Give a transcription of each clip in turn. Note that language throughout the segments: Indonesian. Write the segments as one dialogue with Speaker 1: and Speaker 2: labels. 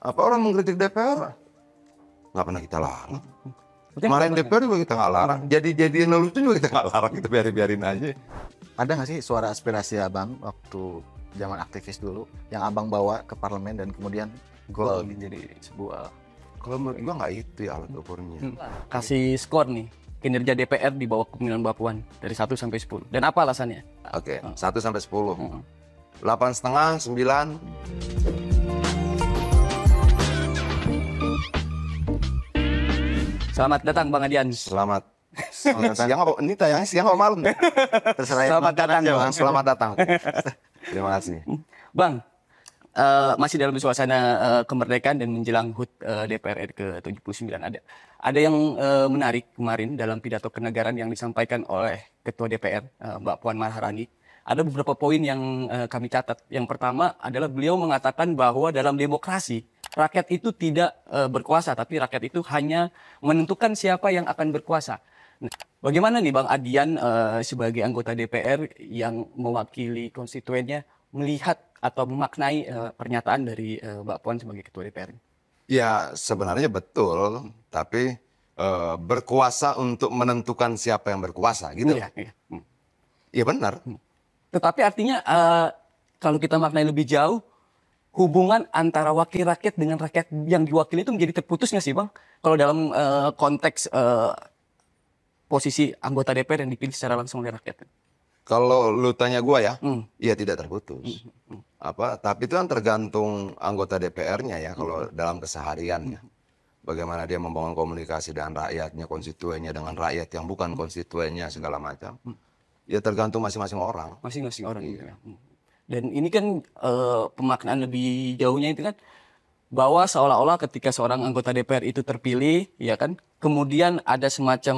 Speaker 1: Apa orang mengkritik DPR? Nggak pernah kita larang. Kemarin DPR juga
Speaker 2: kita nggak larang. Jadi jadi lucu juga kita nggak larang. Kita biarin biarin aja. Ada nggak sih suara aspirasi abang waktu zaman aktivis dulu yang abang bawa ke parlemen dan kemudian gol jadi sebuah kalau menurut gua nggak itu ya alat ukurnya. Hmm. Kasih skor
Speaker 3: nih kinerja DPR di bawah kepemimpinan Bapuan dari 1 sampai 10. Dan apa alasannya? Oke, okay, 1
Speaker 1: sampai 10. Hmm. Delapan setengah, 9. Selamat datang Bang Adian.
Speaker 3: Selamat. siang
Speaker 1: apa? Ini tayangnya siang apa malam? Ya?
Speaker 3: Terserah. Selamat datang, aja, Bang. Selamat datang. Terima kasih. Bang, uh, masih dalam suasana uh, kemerdekaan dan menjelang HUT uh, DPR RI ke-79 ada ada yang uh, menarik kemarin dalam pidato kenegaraan yang disampaikan oleh Ketua DPR uh, Mbak Puan Maharani. Ada beberapa poin yang uh, kami catat. Yang pertama adalah beliau mengatakan bahwa dalam demokrasi rakyat itu tidak uh, berkuasa, tapi rakyat itu hanya menentukan siapa yang akan berkuasa. Nah, bagaimana nih Bang Adian uh, sebagai anggota DPR yang mewakili konstituennya melihat atau memaknai uh, pernyataan dari uh, Mbak Puan sebagai ketua DPR?
Speaker 1: Ya sebenarnya betul, tapi uh, berkuasa untuk menentukan siapa yang berkuasa gitu. Iya, iya. Ya benar. Hmm. Tetapi
Speaker 3: artinya uh, kalau kita maknai lebih jauh, hubungan antara wakil rakyat dengan rakyat yang diwakili itu menjadi terputus nggak sih bang? Kalau dalam uh, konteks uh, posisi anggota DPR yang dipilih secara langsung oleh rakyat.
Speaker 1: Kalau lu tanya gue ya, hmm. ya tidak terputus. Hmm, hmm, hmm. Apa? Tapi itu kan tergantung anggota DPR-nya ya kalau hmm. dalam kesehariannya. Hmm. Bagaimana dia membangun komunikasi dengan rakyatnya, konstituennya dengan rakyat yang bukan hmm. konstituennya segala macam. Hmm. Ya tergantung masing-masing orang. Masing-masing orang. Gitu iya. Ya. Hmm.
Speaker 3: Dan ini kan uh, pemaknaan lebih jauhnya itu kan bahwa seolah-olah ketika seorang anggota DPR itu terpilih, ya kan, kemudian ada semacam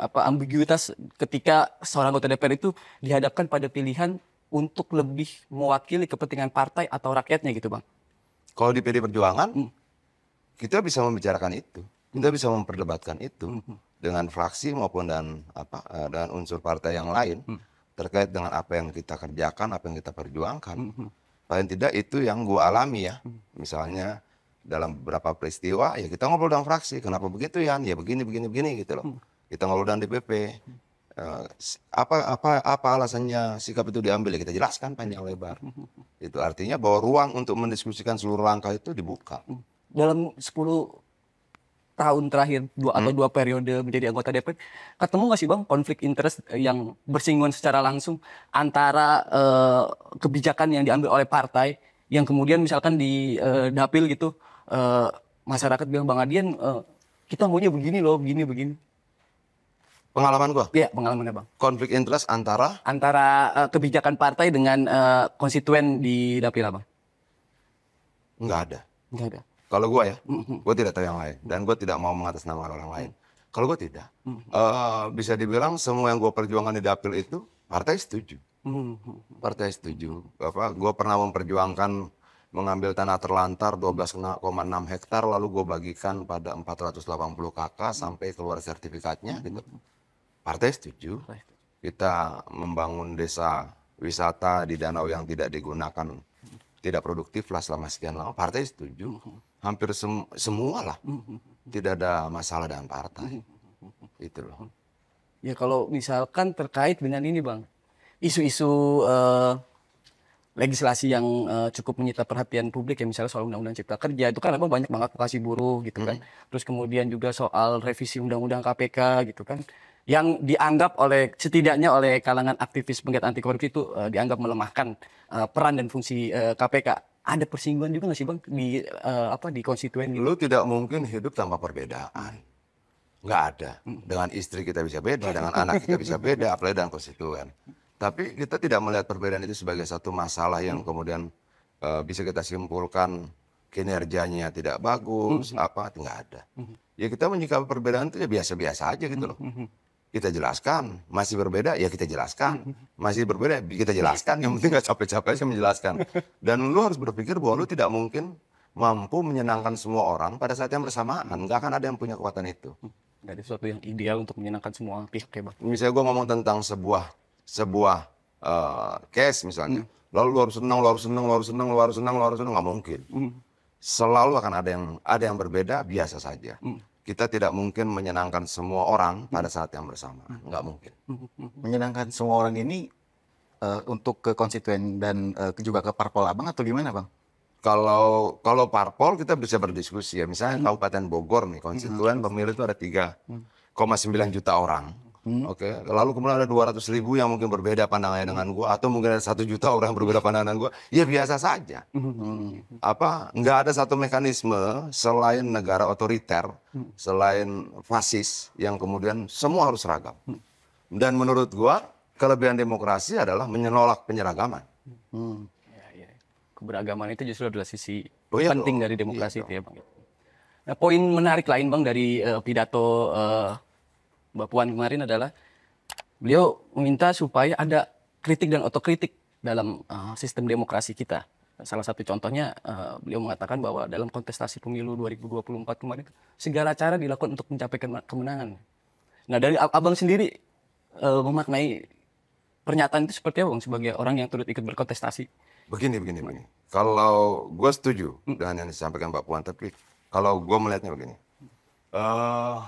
Speaker 3: apa ambiguitas ketika seorang anggota DPR itu dihadapkan pada pilihan untuk lebih mewakili kepentingan partai atau rakyatnya gitu, bang.
Speaker 1: Kalau di PD Perjuangan, hmm. kita bisa membicarakan itu, kita bisa memperdebatkan itu hmm. dengan fraksi maupun dan apa eh, dan unsur partai yang lain. Hmm terkait dengan apa yang kita kerjakan, apa yang kita perjuangkan. Hmm, hmm. Paling tidak itu yang gue alami ya. Hmm. Misalnya dalam beberapa peristiwa ya kita ngobrol dalam fraksi. Kenapa begitu ya? Ya begini begini begini gitu loh. Kita ngobrol dalam DPP. Uh, apa apa apa alasannya sikap itu diambil ya kita jelaskan panjang lebar. Itu artinya bahwa ruang untuk mendiskusikan seluruh langkah itu dibuka.
Speaker 3: Dalam 10 tahun terakhir dua hmm. atau dua periode menjadi anggota DPR ketemu nggak sih bang konflik interest eh, yang bersinggungan secara langsung antara uh, kebijakan yang diambil oleh partai yang kemudian misalkan di uh, dapil gitu uh, masyarakat bilang bang Adian uh, kita maunya begini loh begini begini pengalaman gua iya pengalamannya bang konflik interest antara antara uh, kebijakan partai dengan uh, konstituen di dapil apa nggak ada nggak ada
Speaker 1: kalau gue ya, mm-hmm. gue tidak tahu yang lain dan gue tidak mau mengatasnamakan orang lain. Kalau gue tidak, uh, bisa dibilang semua yang gue perjuangkan di dapil itu partai setuju. Mm-hmm. Partai setuju. Apa? Gue pernah memperjuangkan mengambil tanah terlantar 12,6 hektar lalu gue bagikan pada 480 kakak sampai keluar sertifikatnya gitu. Partai setuju. Kita membangun desa wisata di danau yang tidak digunakan tidak produktif lah selama sekian lama. Partai setuju hampir sem semua lah tidak ada masalah dengan partai itu loh
Speaker 3: ya kalau misalkan terkait dengan ini bang isu-isu uh, legislasi yang uh, cukup menyita perhatian publik ya misalnya soal undang-undang cipta kerja itu kan apa banyak banget mengadvokasi buruh gitu kan hmm. terus kemudian juga soal revisi undang-undang KPK gitu kan yang dianggap oleh setidaknya oleh kalangan aktivis penggiat anti korupsi itu uh, dianggap melemahkan uh, peran dan fungsi uh, KPK ada persinggungan juga nggak sih bang di uh, apa
Speaker 1: di konstituen gitu? tidak mungkin hidup tanpa perbedaan. Nggak ada. Hmm. Dengan istri kita bisa beda, iya. dengan anak kita bisa beda, apalagi dengan konstituen. Tapi kita tidak melihat perbedaan itu sebagai satu masalah yang hmm. kemudian uh, bisa kita simpulkan kinerjanya tidak bagus, hmm. apa nggak ada. Ya kita menyikapi perbedaan itu ya biasa-biasa aja gitu loh kita jelaskan. Masih berbeda, ya kita jelaskan. Masih berbeda, kita jelaskan. Yang penting gak capek-capek sih menjelaskan. Dan lu harus berpikir bahwa lu tidak mungkin mampu menyenangkan semua orang pada saat yang bersamaan. Gak akan ada yang punya kekuatan itu. Jadi sesuatu yang ideal untuk menyenangkan semua pihak ya Bang. Misalnya gue ngomong tentang sebuah sebuah uh, case misalnya. Hmm. Lalu lu harus senang, lu harus senang, lu harus senang, lu harus senang, lu harus senang. Gak mungkin. Hmm. Selalu akan ada yang ada yang berbeda, biasa saja. Hmm kita tidak mungkin menyenangkan semua orang pada
Speaker 2: saat yang bersama, Nggak mungkin. Menyenangkan semua orang ini uh, untuk ke konstituen dan uh, juga ke parpol abang atau gimana bang? Kalau kalau parpol kita
Speaker 1: bisa berdiskusi ya. Misalnya hmm. Kabupaten Bogor nih konstituen hmm. pemilih itu ada 3,9 hmm. juta orang. Hmm. Oke, okay. lalu kemudian ada 200 ribu yang mungkin berbeda pandangannya hmm. dengan gua, atau mungkin ada satu juta orang yang berbeda pandangan dengan gue, ya biasa saja. Hmm. Apa? Enggak ada satu mekanisme selain negara otoriter, hmm. selain fasis, yang kemudian semua harus seragam. Hmm. Dan menurut gua kelebihan demokrasi adalah menolak penyeragaman.
Speaker 3: Hmm. Ya, ya. Keberagaman itu justru adalah sisi oh, iya penting dong. dari demokrasi iya, itu ya, Bang. Nah, poin menarik lain, Bang, dari uh, pidato uh, Mbak Puan kemarin adalah beliau meminta supaya ada kritik dan otokritik dalam uh, sistem demokrasi kita. Salah satu contohnya uh, beliau mengatakan bahwa dalam kontestasi pemilu 2024 kemarin segala cara dilakukan untuk mencapai kemenangan. Nah dari abang sendiri uh, memaknai pernyataan itu seperti apa bang sebagai orang yang turut
Speaker 1: ikut berkontestasi? Begini begini begini. Kalau gue setuju hmm. dengan yang disampaikan Mbak Puan, tapi kalau gue melihatnya begini, uh,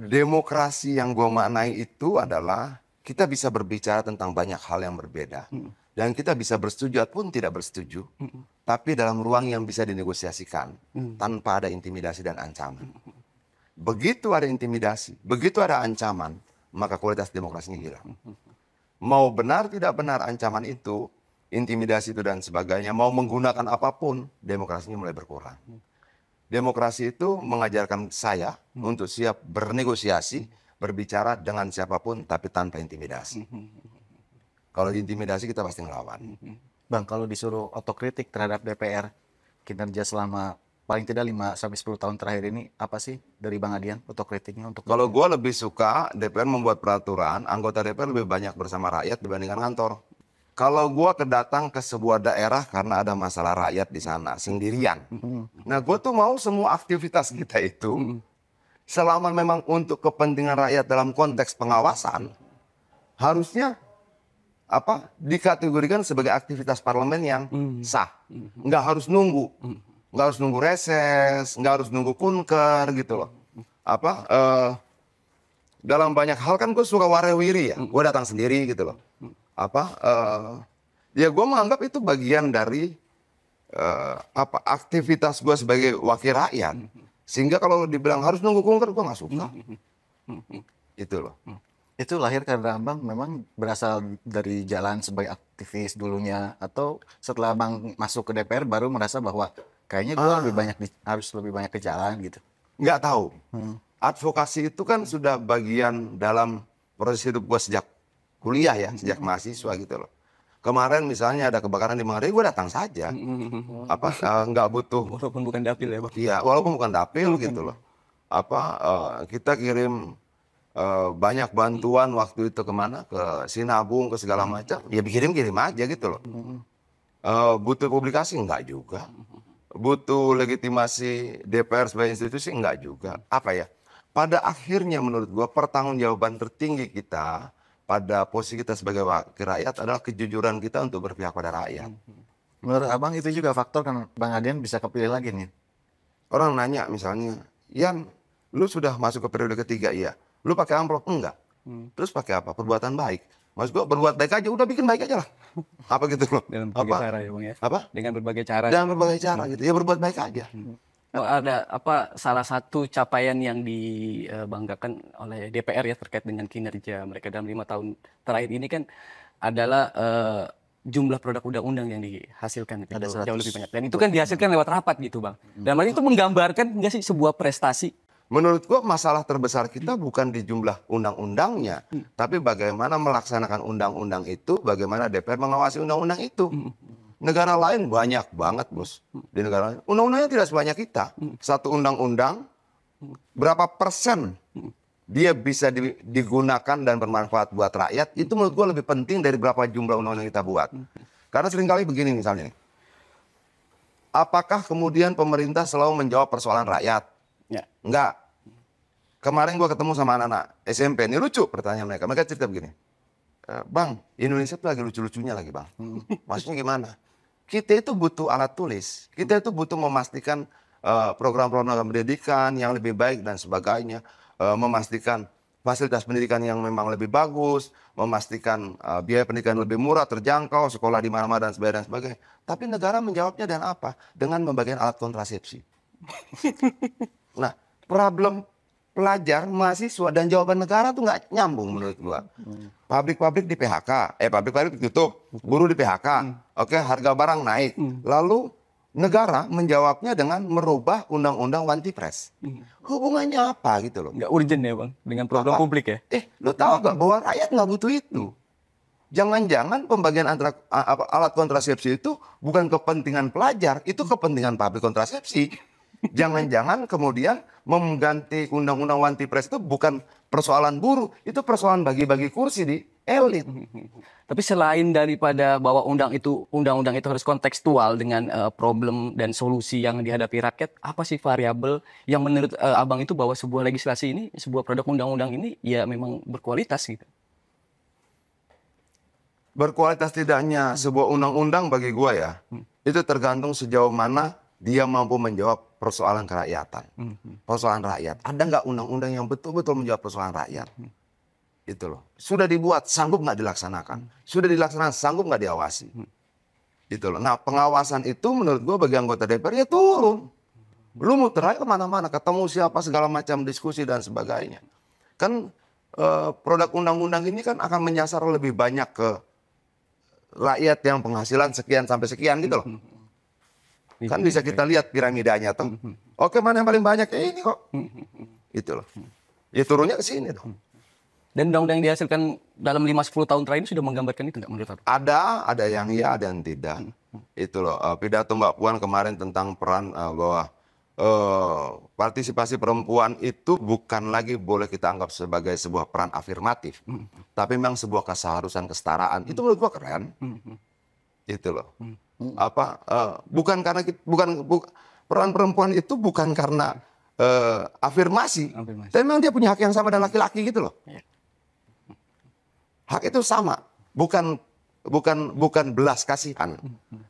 Speaker 1: demokrasi yang gue maknai itu adalah kita bisa berbicara tentang banyak hal yang berbeda. Hmm. Dan kita bisa bersetuju ataupun tidak bersetuju. Hmm. Tapi dalam ruang yang bisa dinegosiasikan. Hmm. Tanpa ada intimidasi dan ancaman. Hmm. Begitu ada intimidasi, begitu ada ancaman, maka kualitas demokrasinya hilang. Hmm. Mau benar tidak benar ancaman itu, intimidasi itu dan sebagainya, mau menggunakan apapun, demokrasinya mulai berkurang. Hmm. Demokrasi itu mengajarkan saya hmm. untuk siap bernegosiasi, berbicara dengan siapapun tapi tanpa intimidasi. Hmm, hmm, hmm,
Speaker 2: kalau intimidasi kita pasti ngelawan. Bang, kalau disuruh otokritik terhadap DPR kinerja selama paling tidak 5 sampai 10 tahun terakhir ini apa sih dari Bang Adian otokritiknya untuk
Speaker 1: Kalau gua lebih suka DPR membuat peraturan, anggota DPR lebih banyak bersama rakyat dibandingkan kantor. Kalau gue kedatang ke sebuah daerah karena ada masalah rakyat di sana sendirian. Hmm. Nah gue tuh mau semua aktivitas kita itu hmm. selama memang untuk kepentingan rakyat dalam konteks pengawasan harusnya apa dikategorikan sebagai aktivitas parlemen yang hmm. sah. Nggak harus nunggu, nggak harus nunggu reses, nggak harus nunggu kunker gitu loh. Apa uh, dalam banyak hal kan gue suka warewiri ya, gue datang sendiri gitu loh apa uh, ya gue menganggap itu bagian dari uh, apa aktivitas gue sebagai wakil rakyat sehingga kalau dibilang harus nunggu kunker gue nggak suka
Speaker 2: itu loh itu lahir karena abang memang berasal dari jalan sebagai aktivis dulunya atau setelah abang masuk ke DPR baru merasa bahwa kayaknya gue ah. lebih banyak di, harus lebih banyak ke jalan gitu nggak tahu hmm. advokasi
Speaker 1: itu kan sudah bagian dalam proses hidup gue sejak kuliah ya sejak mahasiswa gitu loh kemarin misalnya ada kebakaran di Manggarai gue datang saja apa eh, nggak butuh walaupun bukan dapil ya bang iya walaupun bukan dapil gitu loh apa uh, kita kirim uh, banyak bantuan waktu itu kemana ke Sinabung ke segala macam ya kirim kirim aja gitu loh uh, butuh publikasi nggak juga butuh legitimasi DPR sebagai institusi nggak juga apa ya pada akhirnya menurut gue pertanggungjawaban tertinggi kita pada posisi kita sebagai wakil rakyat adalah kejujuran kita untuk berpihak pada rakyat. Hmm, hmm.
Speaker 2: Menurut abang itu juga faktor kan Bang Adian bisa kepilih lagi nih. Orang nanya misalnya, Yan, lu sudah masuk ke periode
Speaker 1: ketiga ya? Lu pakai amplop enggak? Hmm. Terus pakai apa? Perbuatan baik. Mas gua berbuat baik aja, udah bikin baik aja lah. Apa gitu loh? Dengan berbagai apa? cara ya bang ya. Apa? Dengan berbagai cara. Dengan berbagai cara gitu. Ya berbuat baik aja. Hmm.
Speaker 3: Oh, ada apa salah satu capaian yang dibanggakan oleh DPR ya terkait dengan kinerja mereka dalam lima tahun terakhir ini kan adalah uh, jumlah produk undang-undang yang dihasilkan ada itu, jauh lebih banyak dan itu kan dihasilkan lewat
Speaker 1: rapat gitu bang hmm. dan itu menggambarkan nggak sih sebuah prestasi Menurut gua masalah terbesar kita bukan di jumlah undang-undangnya, hmm. tapi bagaimana melaksanakan undang-undang itu, bagaimana DPR mengawasi undang-undang itu. Hmm. Negara lain banyak banget, Bos. Hmm. Di negara lain. Undang-undangnya tidak sebanyak kita. Hmm. Satu undang-undang hmm. berapa persen dia bisa digunakan dan bermanfaat buat rakyat, itu menurut gue lebih penting dari berapa jumlah undang-undang kita buat. Karena seringkali begini misalnya. Apakah kemudian pemerintah selalu menjawab persoalan rakyat? Ya. Enggak. Kemarin gue ketemu sama anak-anak SMP. Ini lucu pertanyaan mereka. Mereka cerita begini. Eh, bang, Indonesia tuh lagi lucu-lucunya lagi bang. Maksudnya gimana? kita itu butuh alat tulis. Kita itu butuh memastikan eh, program-program uh, pendidikan yang lebih baik dan sebagainya, uh, memastikan fasilitas pendidikan yang memang lebih bagus, memastikan uh, biaya pendidikan lebih murah, terjangkau, sekolah di mana-mana dan sebagainya, dan sebagainya. Tapi negara menjawabnya dengan apa? Dengan membagikan alat kontrasepsi. nah, problem pelajar, mahasiswa dan jawaban negara tuh nggak nyambung menurut gua. Hmm. Pabrik-pabrik di PHK, eh pabrik-pabrik ditutup, buruh di PHK, hmm. oke harga barang naik. Hmm. Lalu negara menjawabnya dengan merubah undang-undang wanti pres. Hmm. Hubungannya apa gitu loh? Gak urgent ya bang, dengan program apa? publik ya? Eh, lu tau gak, bahwa rakyat nggak butuh itu? Jangan-jangan pembagian antara alat kontrasepsi itu bukan kepentingan pelajar, itu kepentingan pabrik kontrasepsi. Jangan-jangan kemudian mengganti undang-undang Wanti Pres itu bukan persoalan buruh, itu persoalan bagi-bagi kursi di elit. Tapi
Speaker 3: selain daripada bahwa undang itu undang-undang itu harus kontekstual dengan uh, problem dan solusi yang dihadapi rakyat, apa sih variabel yang menurut uh, Abang itu bahwa sebuah legislasi ini, sebuah
Speaker 1: produk undang-undang ini ya memang berkualitas gitu? Berkualitas tidaknya sebuah undang-undang bagi gua ya, hmm. itu tergantung sejauh mana dia mampu menjawab persoalan kerakyatan. Hmm, hmm. Persoalan rakyat. Ada nggak undang-undang yang betul-betul menjawab persoalan rakyat? Hmm. Itu loh. Sudah dibuat, sanggup nggak dilaksanakan? Sudah dilaksanakan, sanggup nggak diawasi? Itu loh. Nah pengawasan itu menurut gue bagi anggota DPR ya turun. Belum muter aja kemana-mana, ketemu siapa segala macam diskusi dan sebagainya. Kan eh, produk undang-undang ini kan akan menyasar lebih banyak ke rakyat yang penghasilan sekian sampai sekian gitu loh. Iya, kan bisa iya. kita lihat piramidanya tuh. Hmm, hmm. Oke, mana yang paling banyak? Eh, ini kok. Hmm, itu loh. Ya
Speaker 3: turunnya ke sini tuh. Dan undang-undang yang dihasilkan dalam 5-10 tahun terakhir sudah menggambarkan itu nggak menurut
Speaker 1: Anda? Ada, ada yang iya, ada yang tidak. Itu loh, eh, pidato Mbak Puan kemarin tentang peran eh, bahwa eh, partisipasi perempuan itu bukan lagi boleh kita anggap sebagai sebuah peran afirmatif. Tapi memang sebuah keseharusan kesetaraan. Itu menurut gua keren. Itu loh. Hmm. Apa uh, bukan karena bukan bu, peran perempuan itu bukan karena uh, afirmasi, afirmasi. Tapi memang dia punya hak yang sama dengan laki-laki gitu loh. Iya. Hak itu sama, bukan bukan bukan belas kasihan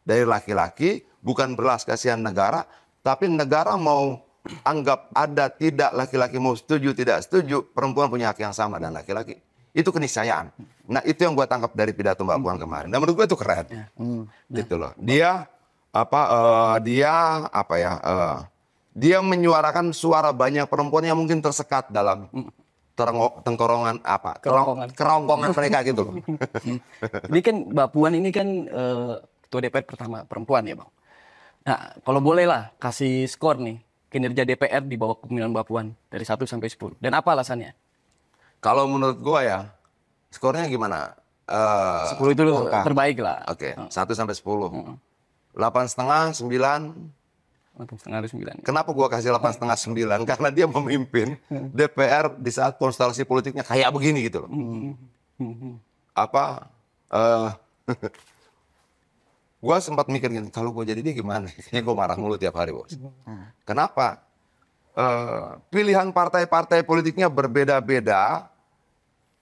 Speaker 1: dari laki-laki, bukan belas kasihan negara, tapi negara mau anggap ada tidak laki-laki mau setuju tidak setuju, perempuan punya hak yang sama dengan laki-laki. Itu keniscayaan. Nah itu yang gue tangkap dari pidato Mbak Puan hmm. kemarin. Dan menurut gue itu keren, ya. hmm. Nah. gitu loh. Dia apa? Uh, dia apa ya? Uh, dia menyuarakan suara banyak perempuan yang mungkin tersekat dalam hmm. tengkorongan apa kerongkongan kerongkongan mereka gitu loh. Hmm. ini kan
Speaker 3: Mbak Puan ini kan uh, ketua DPR pertama perempuan ya bang. Nah kalau boleh lah kasih skor nih kinerja DPR di bawah kepemimpinan Mbak Puan dari 1 sampai 10 dan apa alasannya?
Speaker 1: Kalau menurut gue ya Skornya gimana? Eh, sepuluh itu angka. terbaik lah. Oke, satu sampai sepuluh. Delapan setengah, sembilan. Delapan setengah sembilan. Kenapa gua kasih delapan setengah sembilan? Karena dia memimpin DPR di saat konstelasi politiknya kayak begini gitu loh. Hmm, hmm, hmm, Apa? Uh, gua sempat mikir gini, kalau gue jadi dia gimana? Kayaknya gue marah mulu tiap hari bos. Kenapa? Uh, pilihan partai-partai politiknya berbeda-beda,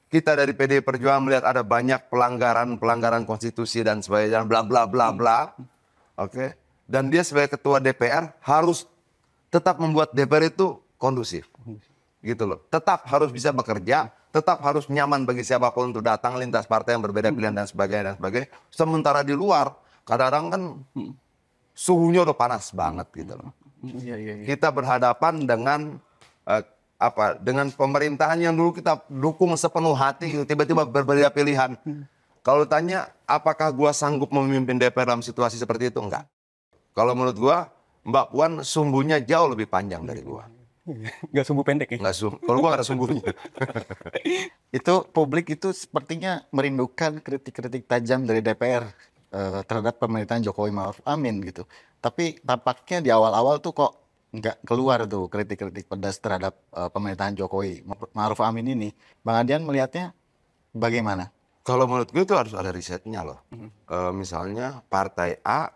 Speaker 1: kita dari PD Perjuangan melihat ada banyak pelanggaran-pelanggaran konstitusi dan sebagainya, bla bla bla bla. Oke. Okay? Dan dia sebagai ketua DPR harus tetap membuat DPR itu kondusif. Gitu loh. Tetap harus bisa bekerja, tetap harus nyaman bagi siapapun untuk datang lintas partai yang berbeda pilihan dan sebagainya dan sebagainya. Sementara di luar kadang-kadang kan suhunya udah panas banget gitu loh. Iya, iya, iya. Kita berhadapan dengan uh, apa dengan pemerintahan yang dulu kita dukung sepenuh hati gitu tiba-tiba berbeda pilihan. Kalau tanya apakah gua sanggup memimpin DPR dalam situasi seperti itu? Enggak. Kalau menurut gua Mbak
Speaker 2: Puan sumbunya jauh lebih panjang dari gua. nggak sumbu pendek ya? nggak sumbu. Kalau gua gak ada sumbunya. itu publik itu sepertinya merindukan kritik-kritik tajam dari DPR eh, terhadap pemerintahan Jokowi Maruf Amin gitu. Tapi tampaknya di awal-awal tuh kok nggak keluar tuh kritik-kritik pedas terhadap uh, pemerintahan Jokowi Maruf Amin ini, Bang Adian melihatnya bagaimana? Kalau menurut gue itu harus ada risetnya loh. Mm -hmm. uh, misalnya partai A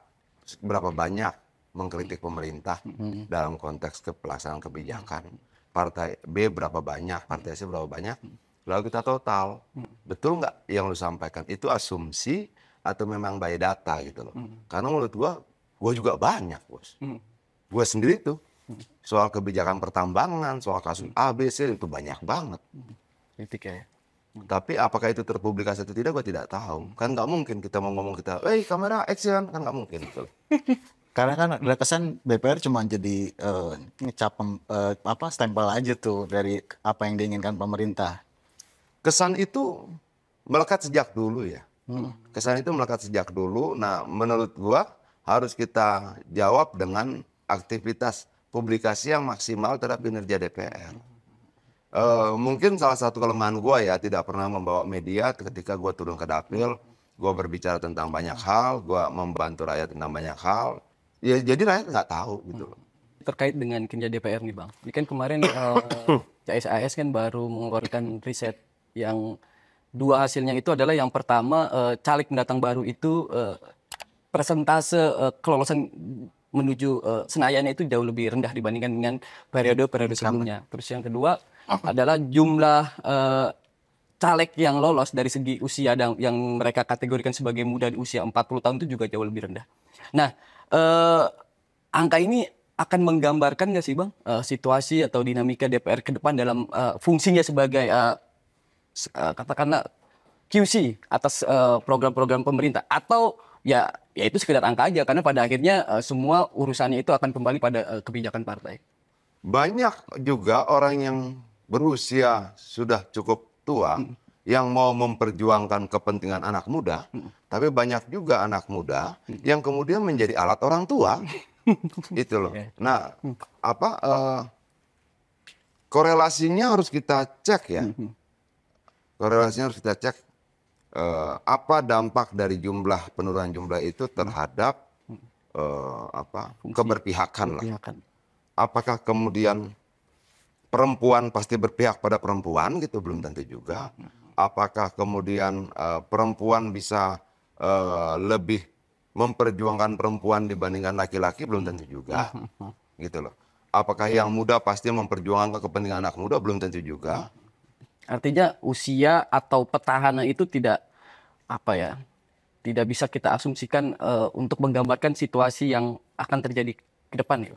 Speaker 2: berapa banyak mengkritik
Speaker 1: pemerintah mm -hmm. dalam konteks pelaksanaan kebijakan, mm-hmm. partai B berapa banyak, partai C berapa banyak, mm-hmm. lalu kita total, mm -hmm. betul nggak yang lu sampaikan itu asumsi atau memang by data gitu loh? Mm-hmm. Karena menurut gue, gue juga banyak bos gue sendiri tuh soal kebijakan pertambangan, soal kasus hmm. ABC itu banyak banget. Kritik ya. ya? Hmm. Tapi apakah itu terpublikasi atau tidak, gue tidak tahu. Kan nggak mungkin
Speaker 2: kita mau ngomong kita,
Speaker 1: eh hey, kamera action kan nggak mungkin.
Speaker 2: Karena kan ada kesan BPR cuma jadi uh, ngecap uh, apa stempel aja tuh dari apa yang diinginkan pemerintah. Kesan itu melekat sejak dulu ya. Hmm.
Speaker 1: Kesan itu melekat sejak dulu. Nah, menurut gue harus kita jawab dengan aktivitas publikasi yang maksimal terhadap kinerja DPR. Uh, eh, mungkin salah satu kelemahan gue ya tidak pernah membawa media ketika gue turun ke dapil, gue berbicara tentang banyak hal, gue membantu rakyat tentang banyak hal. Ya jadi rakyat nggak tahu
Speaker 3: gitu Terkait dengan kinerja DPR nih bang, ini kan kemarin uh, eh, CSIS kan baru mengeluarkan riset yang dua hasilnya itu adalah yang pertama uh, caleg pendatang baru itu uh, persentase uh, kelolosan menuju uh, Senayan itu jauh lebih rendah dibandingkan dengan periode-periode sebelumnya. Terus yang kedua adalah jumlah uh, caleg yang lolos dari segi usia dan yang mereka kategorikan sebagai muda di usia 40 tahun itu juga jauh lebih rendah. Nah, eh, angka ini akan menggambarkan nggak sih Bang uh, situasi atau dinamika DPR ke depan dalam eh, fungsinya sebagai eh, katakanlah QC atas program-program uh, pemerintah atau ya ya itu sekedar angka aja karena pada akhirnya uh, semua urusannya itu akan kembali pada uh, kebijakan partai.
Speaker 1: Banyak juga orang yang berusia sudah cukup tua hmm. yang mau memperjuangkan kepentingan anak muda, hmm. tapi banyak juga anak muda hmm. yang kemudian menjadi alat orang tua. itu loh. Iya. Nah, mm. apa uh, korelasinya harus kita cek ya. Korelasinya harus kita cek eh, apa dampak dari jumlah penurunan jumlah itu terhadap eh, apa Fungsi. keberpihakan lah. Apakah kemudian perempuan pasti berpihak pada perempuan gitu belum tentu juga. Apakah kemudian uh, perempuan bisa uh, lebih memperjuangkan perempuan dibandingkan laki-laki belum tentu juga. Gitu loh. Apakah yang muda pasti memperjuangkan kepentingan anak muda belum tentu juga.
Speaker 3: Artinya usia atau petahana itu tidak apa ya? Tidak bisa kita asumsikan uh, untuk menggambarkan situasi yang akan terjadi ke depan
Speaker 1: ya.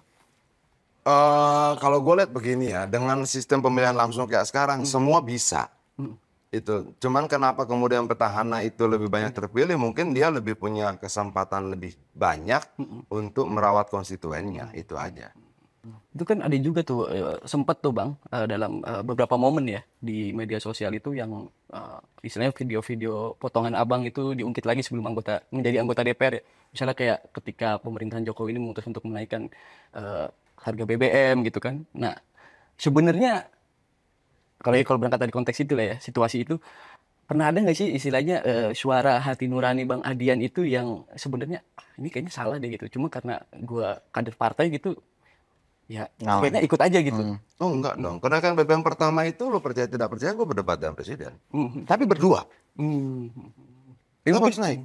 Speaker 1: Uh, kalau gue lihat begini ya, dengan sistem pemilihan langsung kayak sekarang, hmm. semua bisa. Hmm. Itu. Cuman kenapa kemudian petahana itu lebih banyak terpilih? Mungkin dia lebih punya kesempatan lebih banyak hmm. untuk merawat konstituennya. Itu aja itu kan ada juga tuh eh,
Speaker 3: sempat tuh bang eh, dalam eh, beberapa momen ya di media sosial itu yang istilahnya video-video potongan abang itu diungkit lagi sebelum anggota menjadi anggota DPR ya misalnya kayak ketika pemerintahan Jokowi ini memutus untuk menaikkan harga BBM gitu kan nah sebenarnya kalau kalau berangkat dari konteks itu lah ya situasi itu pernah ada nggak sih istilahnya uh, suara hati nurani bang Adian itu yang sebenarnya ah, ini kayaknya salah deh gitu cuma karena gue kader partai gitu ya nah, sebaiknya ikut aja gitu. Hmm.
Speaker 1: Oh enggak dong, karena kan BBM pertama itu lo percaya tidak percaya gue berdebat dengan presiden. Hmm. hmm. Tapi berdua. Hmm. Kenapa harus naik?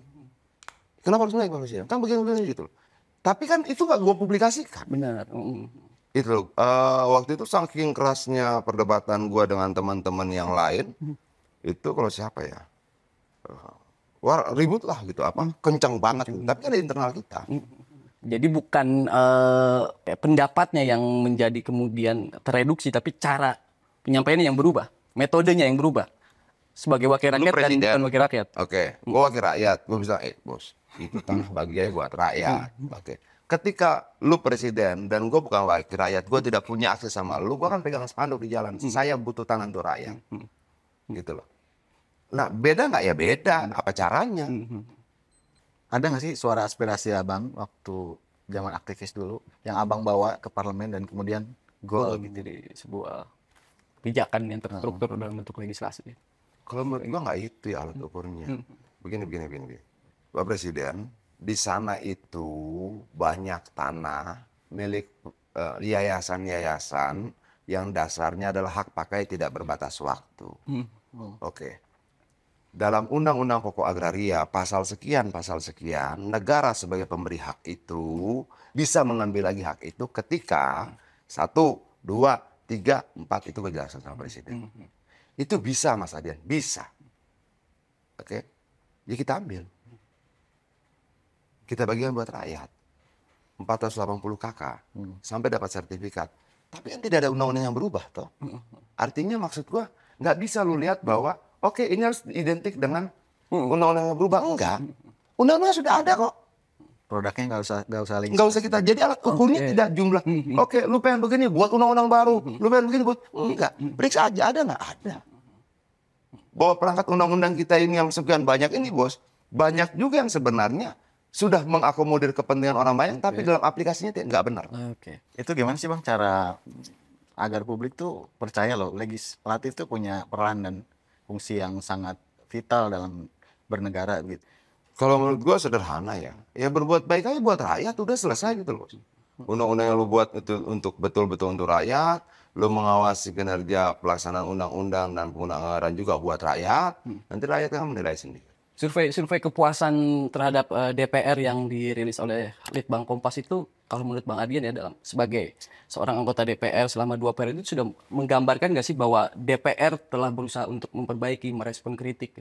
Speaker 1: Kenapa harus naik Pak Presiden? Kan begini-begini gitu Tapi kan itu gak gue publikasikan. Benar. Hmm. hmm. Itu loh, uh, waktu itu saking kerasnya perdebatan gue dengan teman-teman yang lain, hmm. itu kalau siapa ya? Uh, eh, war, ribut lah gitu apa kencang banget gitu. tapi kan di internal kita Hmm. Jadi bukan uh,
Speaker 3: pendapatnya yang menjadi kemudian tereduksi, tapi cara penyampaiannya yang berubah,
Speaker 1: metodenya yang berubah. Sebagai wakil rakyat dan bukan wakil rakyat. Oke, okay. Hmm. gue wakil rakyat, gue bisa, eh bos, itu tanah bagian buat rakyat. Hmm. Hmm. Oke. Okay. Ketika lu presiden dan gue bukan wakil rakyat, gue tidak punya akses sama lu, gue kan pegang spanduk di jalan. Saya butuh tanah untuk rakyat.
Speaker 2: Gitu loh. Nah, beda nggak ya beda. Apa caranya? ada nggak sih suara aspirasi abang waktu zaman aktivis dulu yang abang bawa ke parlemen dan kemudian gol gitu di sebuah kebijakan yang terstruktur hmm. dalam bentuk legislasi? Kalau menurut gua nggak itu ya alat ukurnya. Hmm. Begini, begini, begini,
Speaker 1: Pak Presiden, di sana itu banyak tanah milik eh, yayasan-yayasan yang dasarnya adalah hak pakai tidak berbatas waktu. Hmm. Oh. Oke. Okay dalam Undang-Undang Pokok Agraria pasal sekian pasal sekian negara sebagai pemberi hak itu bisa mengambil lagi hak itu ketika satu dua tiga empat itu kejelasan sama presiden mm-hmm. itu bisa Mas Adian bisa oke okay? ya kita ambil kita bagikan buat rakyat 480 kakak hmm. sampai dapat sertifikat tapi kan tidak ada undang-undang yang berubah toh mm-hmm. artinya maksud gua nggak bisa lu lihat bahwa Oke, ini harus identik dengan hmm. undang-undang yang berubah. Enggak. Undang-undang sudah ada kok.
Speaker 2: Produknya nggak usah nggak usah link. Nggak usah kita. Jadi alat ukurnya okay. tidak jumlah. Oke,
Speaker 1: lu pengen begini buat undang-undang baru. Lu pengen begini buat enggak. Periksa aja ada nggak ada. Bahwa perangkat undang-undang kita ini yang sekian banyak ini, Bos, banyak juga yang sebenarnya sudah mengakomodir kepentingan orang banyak okay. tapi dalam aplikasinya nggak benar.
Speaker 2: Oke. Okay. Itu gimana sih Bang cara agar publik tuh percaya loh legislatif tuh punya peran dan fungsi yang sangat vital dalam bernegara gitu. Kalau menurut gue sederhana ya. Ya berbuat baik aja buat rakyat udah selesai gitu loh. Undang-undang yang
Speaker 1: lo buat itu untuk betul-betul untuk rakyat, lo mengawasi kinerja pelaksanaan undang-undang dan penggunaan anggaran juga buat rakyat, hmm. nanti rakyat kan menilai sendiri survei survei kepuasan
Speaker 3: terhadap uh, eh, DPR yang dirilis oleh Litbang Kompas itu kalau menurut Bang Adian ya dalam sebagai seorang anggota DPR selama dua periode itu sudah menggambarkan nggak sih bahwa DPR telah berusaha untuk memperbaiki merespon kritik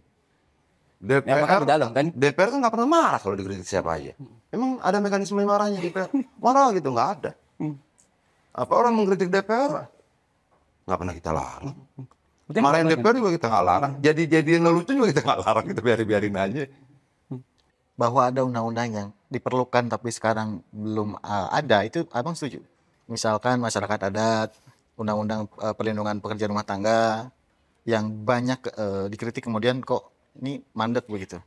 Speaker 3: DPR dalam, kan? DPR kan
Speaker 1: nggak pernah marah kalau dikritik siapa aja. Hmm. Emang ada mekanisme marahnya DPR? Marah gitu nggak ada. Hmm. Apa orang mengkritik DPR? Nggak pernah kita larang. Hmm. Berarti Marahin DPR juga kita nggak larang. Jadi jadi lucu juga kita nggak larang. Kita biarin biarin
Speaker 2: aja. Hmm. Bahwa ada undang-undang yang diperlukan tapi sekarang belum eh, ada itu abang setuju? Misalkan masyarakat adat, undang-undang eh, perlindungan pekerja rumah tangga yang banyak uh, dikritik kemudian kok ini mandek begitu.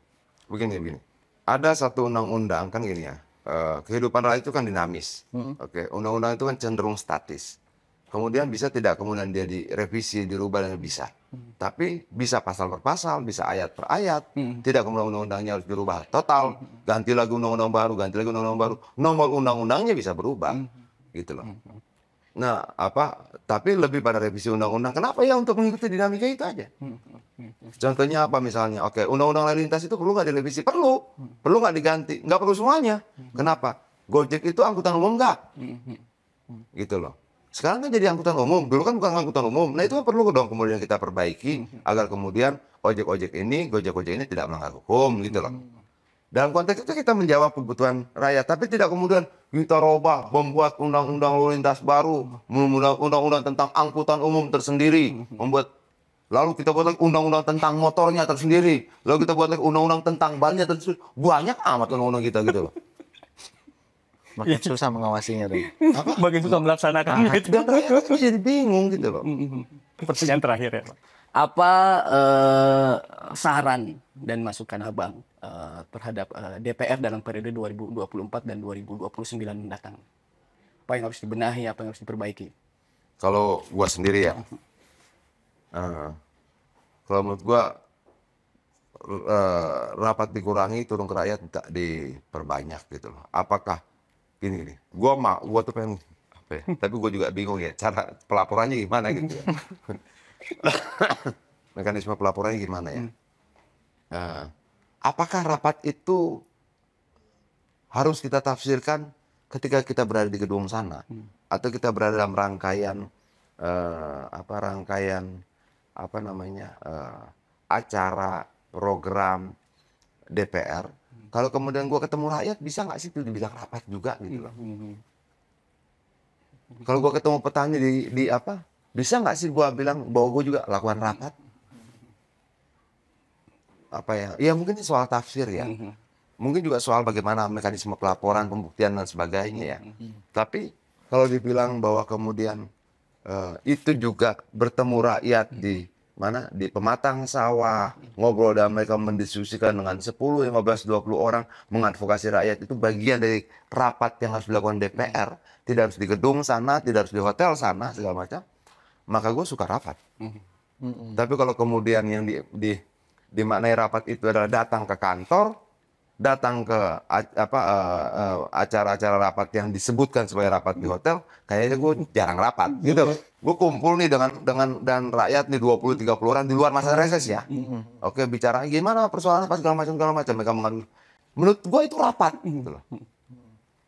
Speaker 2: Begini begini.
Speaker 1: Ada satu undang-undang kan gini ya. Uh, kehidupan rakyat itu kan dinamis. -hmm. Oke, okay. undang-undang itu kan cenderung statis Kemudian bisa tidak kemudian dia direvisi, dirubah dan bisa. Hmm. Tapi bisa pasal per pasal, bisa ayat per ayat. Hmm. Tidak kemudian undang-undangnya harus dirubah total. Hmm. Ganti lagi undang-undang baru, ganti lagi undang-undang baru. Nomor undang-undangnya bisa berubah. Hmm. Gitu loh. Hmm. hmm. Nah, apa? Tapi lebih pada revisi undang-undang. Kenapa ya untuk mengikuti dinamika itu aja? Hmm, hmm, Contohnya apa misalnya? Oke, undang-undang lalu lintas itu perlu nggak direvisi? Perlu. Perlu nggak diganti? Nggak perlu semuanya. Kenapa? Gojek itu angkutan umum nggak? Gitu loh. Sekarang kan jadi angkutan umum. Dulu kan bukan angkutan umum. Nah itu kan perlu dong kemudian kita perbaiki mm-hmm. agar kemudian ojek-ojek ini, gojek-gojek ini tidak melanggar hukum gitu loh. Mm-hmm. Dalam konteks itu kita menjawab kebutuhan rakyat, tapi tidak kemudian kita roba membuat undang-undang lalu lintas baru, membuat undang-undang tentang angkutan umum tersendiri, mm-hmm. membuat lalu kita buat undang-undang tentang motornya tersendiri, lalu kita buat undang-undang tentang bannya tersendiri. Banyak amat undang-undang kita gitu loh.
Speaker 2: makin iya. susah mengawasinya dong. Apa?
Speaker 3: Makin susah melaksanakannya. Nah, itu.
Speaker 1: jadi bingung gitu loh. Pertanyaan terakhir ya
Speaker 3: Apa eh, saran dan masukan Abang eh, terhadap eh, DPR dalam periode 2024 dan 2029 mendatang? Apa yang harus dibenahi, apa yang harus diperbaiki?
Speaker 1: Kalau gua sendiri ya, uh, kalau menurut gua eh, rapat dikurangi turun ke rakyat tak diperbanyak gitu loh. Apakah gini gini gue mau gue tuh pengen apa ya tapi gue juga bingung ya cara pelaporannya gimana gitu ya. mekanisme pelaporannya gimana ya uh, apakah rapat itu harus kita tafsirkan ketika kita berada di gedung sana hmm. atau kita berada dalam rangkaian uh, apa rangkaian apa namanya uh, acara program DPR kalau kemudian gue ketemu rakyat, bisa nggak sih itu dibilang rapat juga gitu iya. loh. Hmm. Kalau gue ketemu petani di, di apa, bisa nggak sih gue bilang bahwa gue juga lakukan rapat? Apa ya? Iya mungkin soal tafsir ya. Hmm. Mungkin juga soal bagaimana mekanisme pelaporan, pembuktian dan sebagainya ya. Hmm. Tapi kalau dibilang bahwa kemudian uh, itu juga bertemu rakyat di mana di pematang sawah ngobrol dan mereka mendiskusikan dengan 10, 15, 20 orang mengadvokasi rakyat itu bagian dari rapat yang harus dilakukan DPR tidak harus di gedung sana tidak harus di hotel sana segala macam maka gue suka rapat
Speaker 2: mm-hmm.
Speaker 1: tapi kalau kemudian yang di, di dimaknai rapat itu adalah datang ke kantor datang ke apa eh, eh, acara-acara uh, rapat yang disebutkan sebagai rapat di hotel, kayaknya gue jarang rapat gitu. Mm-hmm. Gue kumpul nih dengan dengan dan rakyat nih dua 20 30 orang di luar masa reses ya. Mm-hmm. Oke, bicara gimana persoalan apa segala macam segala macam mereka mengadu Menurut gue itu rapat mm-hmm. gitu loh.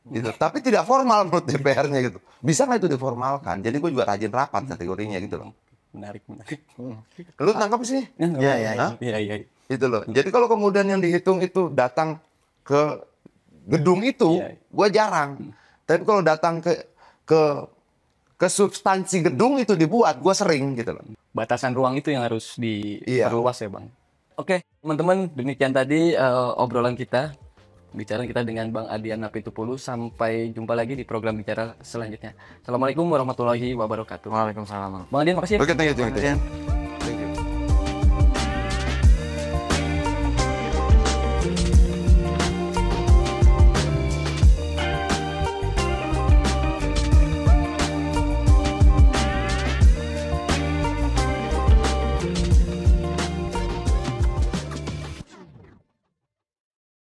Speaker 1: Gitu. Tapi tidak formal menurut DPR-nya gitu. Bisa nggak itu diformalkan? Jadi gue juga rajin rapat kategorinya gitu loh. Menarik, menarik. Lu tangkap sih? Iya, iya, iya gitu loh. Jadi kalau kemudian yang dihitung itu datang ke gedung itu, iya, iya. gue jarang. Tapi kalau datang ke ke ke substansi gedung itu dibuat, gue sering gitu loh. Batasan ruang itu yang
Speaker 3: harus diperluas iya. yeah. ya bang. Oke, okay, teman-teman demikian tadi uh, obrolan kita, bicara kita dengan Bang Adian Napitupulu. Sampai jumpa lagi di program bicara selanjutnya. Assalamualaikum warahmatullahi wabarakatuh. Waalaikumsalam. Bang Adian, makasih. Ya. Oke, okay, thank you. Thank
Speaker 2: you.